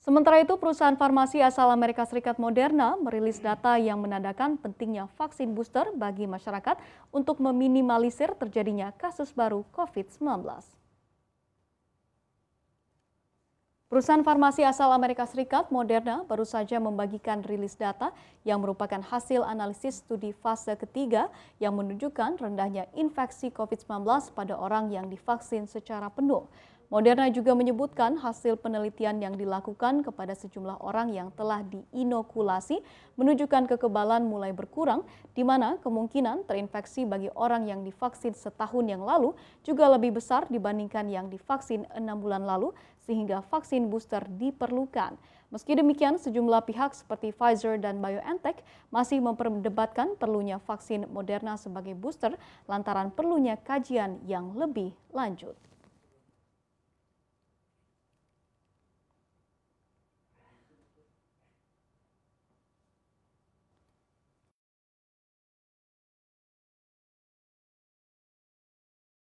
Sementara itu, perusahaan farmasi asal Amerika Serikat Moderna merilis data yang menandakan pentingnya vaksin booster bagi masyarakat untuk meminimalisir terjadinya kasus baru COVID-19. Perusahaan farmasi asal Amerika Serikat Moderna baru saja membagikan rilis data yang merupakan hasil analisis studi fase ketiga yang menunjukkan rendahnya infeksi COVID-19 pada orang yang divaksin secara penuh. Moderna juga menyebutkan hasil penelitian yang dilakukan kepada sejumlah orang yang telah diinokulasi menunjukkan kekebalan mulai berkurang, di mana kemungkinan terinfeksi bagi orang yang divaksin setahun yang lalu juga lebih besar dibandingkan yang divaksin enam bulan lalu, sehingga vaksin booster diperlukan. Meski demikian, sejumlah pihak seperti Pfizer dan BioNTech masih memperdebatkan perlunya vaksin Moderna sebagai booster lantaran perlunya kajian yang lebih lanjut.